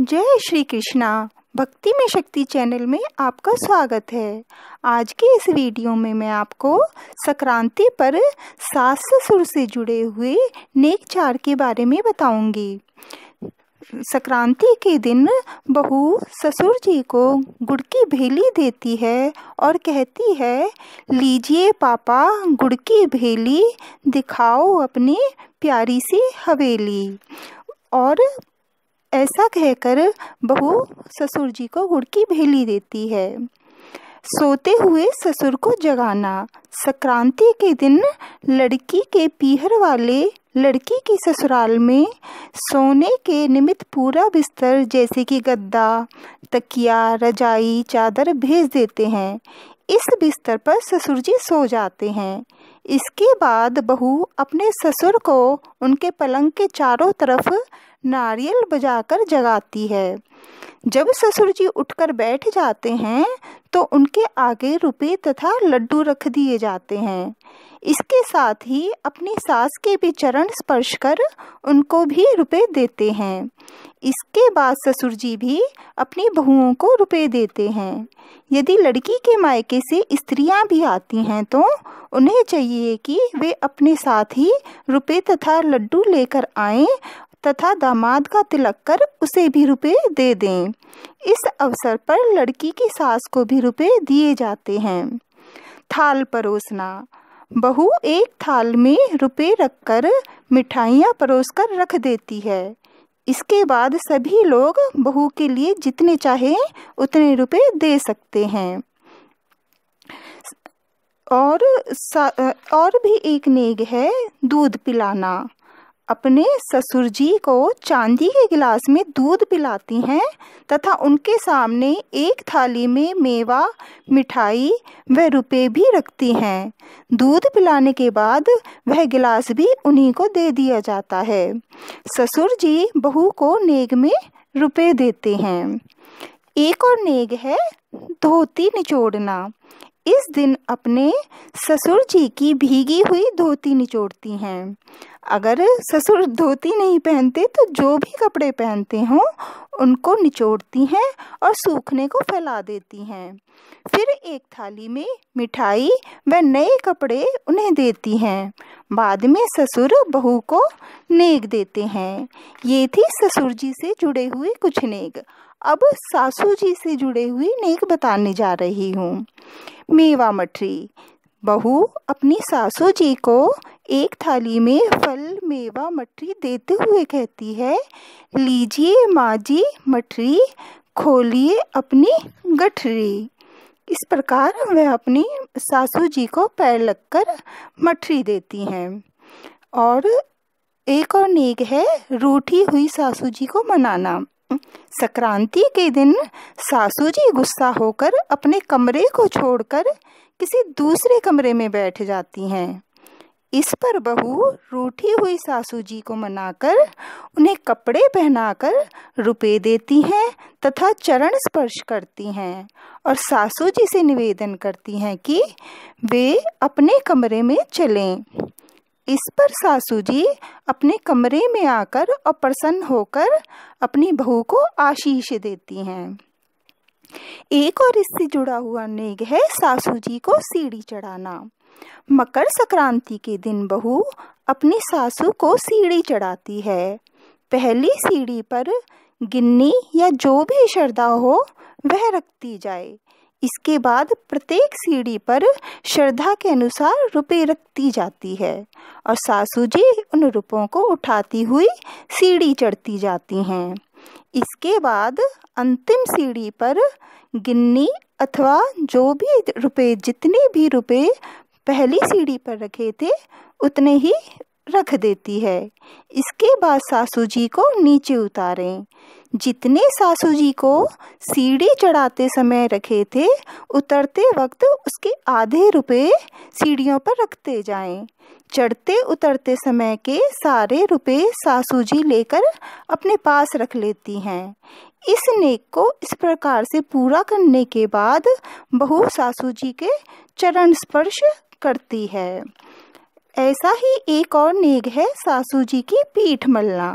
जय श्री कृष्णा भक्ति में शक्ति चैनल में आपका स्वागत है आज के इस वीडियो में मैं आपको संक्रांति पर सास ससुर से जुड़े हुए नेक चार के बारे में बताऊंगी संक्रांति के दिन बहू ससुर जी को गुड़ की भेली देती है और कहती है लीजिए पापा गुड़ की भेली दिखाओ अपनी प्यारी सी हवेली और ऐसा कहकर बहू ससुर जी को गुड़ की भेली देती है सोते हुए ससुर को जगाना संक्रांति के दिन लड़की के पीहर वाले लड़की की ससुराल में सोने के निमित्त पूरा बिस्तर जैसे कि गद्दा तकिया रजाई चादर भेज देते हैं इस बिस्तर पर ससुर जी सो जाते हैं इसके बाद बहू अपने ससुर को उनके पलंग के चारों तरफ नारियल बजाकर जगाती है जब ससुर जी उठकर बैठ जाते हैं तो उनके आगे रुपये तथा लड्डू रख दिए जाते हैं इसके साथ ही अपनी सास के भी चरण स्पर्श कर उनको भी रुपये देते हैं इसके बाद ससुर जी भी अपनी बहुओं को रुपये देते हैं यदि लड़की के मायके से स्त्रियां भी आती हैं तो उन्हें चाहिए कि वे अपने साथ ही रुपये तथा लड्डू लेकर आएं तथा दामाद का तिलक कर उसे भी रुपए दे दें इस अवसर पर लड़की की सास को भी रुपए दिए जाते हैं थाल परोसना बहू एक थाल में रुपए रखकर मिठाइयाँ परोस कर रख देती है इसके बाद सभी लोग बहू के लिए जितने चाहे उतने रुपए दे सकते हैं और और भी एक नेग है दूध पिलाना अपने ससुर जी को चांदी के गिलास में दूध पिलाती हैं तथा उनके सामने एक थाली में मेवा मिठाई व रुपए भी रखती हैं दूध पिलाने के बाद वह गिलास भी उन्हीं को दे दिया जाता है ससुर जी बहू को नेग में रुपए देते हैं एक और नेग है धोती निचोड़ना इस दिन अपने ससुर जी की भीगी हुई धोती निचोड़ती हैं अगर ससुर धोती नहीं पहनते तो जो भी कपड़े पहनते हों उनको निचोड़ती हैं और सूखने को फैला देती हैं फिर एक थाली में मिठाई व नए कपड़े उन्हें देती हैं बाद में ससुर बहू को नेग देते हैं ये थी ससुर जी से जुड़े हुए कुछ नेग अब सासू जी से जुड़े हुए नेक बताने जा रही हूँ मेवा मठरी बहू अपनी सासू जी को एक थाली में फल मेवा मठरी देते हुए कहती है लीजिए माँ जी मठरी खोलिए अपनी गठरी इस प्रकार वह अपनी सासू जी को पैर लगकर मठरी देती हैं और एक और नेक है रूठी हुई सासू जी को मनाना संक्रांति के दिन सासू जी गुस्सा होकर अपने कमरे को छोड़कर किसी दूसरे कमरे में बैठ जाती हैं इस पर बहू रूठी हुई सासू जी को मनाकर उन्हें कपड़े पहनाकर रुपए देती हैं तथा चरण स्पर्श करती हैं और सासू जी से निवेदन करती हैं कि वे अपने कमरे में चलें इस पर सासू जी अपने कमरे में आकर और प्रसन्न होकर अपनी बहू को आशीष देती हैं एक और इससे जुड़ा हुआ नेग है सासू जी को सीढ़ी चढ़ाना मकर संक्रांति के दिन बहू अपनी सासू को सीढ़ी चढ़ाती है पहली सीढ़ी पर गिन्नी या जो भी श्रद्धा हो वह रखती जाए इसके बाद प्रत्येक सीढ़ी पर श्रद्धा के अनुसार रुपये रखती जाती है और सासू जी उन रुपयों को उठाती हुई सीढ़ी चढ़ती जाती हैं इसके बाद अंतिम सीढ़ी पर गिन्नी अथवा जो भी रुपए जितने भी रुपए पहली सीढ़ी पर रखे थे उतने ही रख देती है इसके बाद सासू जी को नीचे उतारें जितने सासू जी को सीढ़ी चढ़ाते समय रखे थे उतरते वक्त उसके आधे रुपए सीढ़ियों पर रखते जाएं। चढ़ते उतरते समय के सारे रुपए सासू जी लेकर अपने पास रख लेती हैं इस नेक को इस प्रकार से पूरा करने के बाद बहू सासू जी के चरण स्पर्श करती है ऐसा ही एक और नेग है सासू जी की पीठ मलना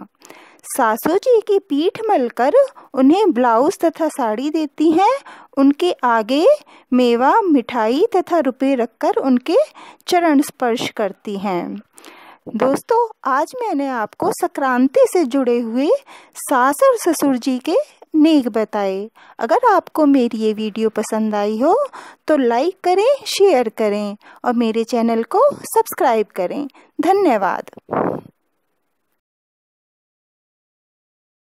सासू जी की पीठ मलकर उन्हें ब्लाउज तथा साड़ी देती हैं उनके आगे मेवा मिठाई तथा रुपए रखकर उनके चरण स्पर्श करती हैं दोस्तों आज मैंने आपको संक्रांति से जुड़े हुए सास और ससुर जी के नेक बताए अगर आपको मेरी ये वीडियो पसंद आई हो तो लाइक करें शेयर करें और मेरे चैनल को सब्सक्राइब करें धन्यवाद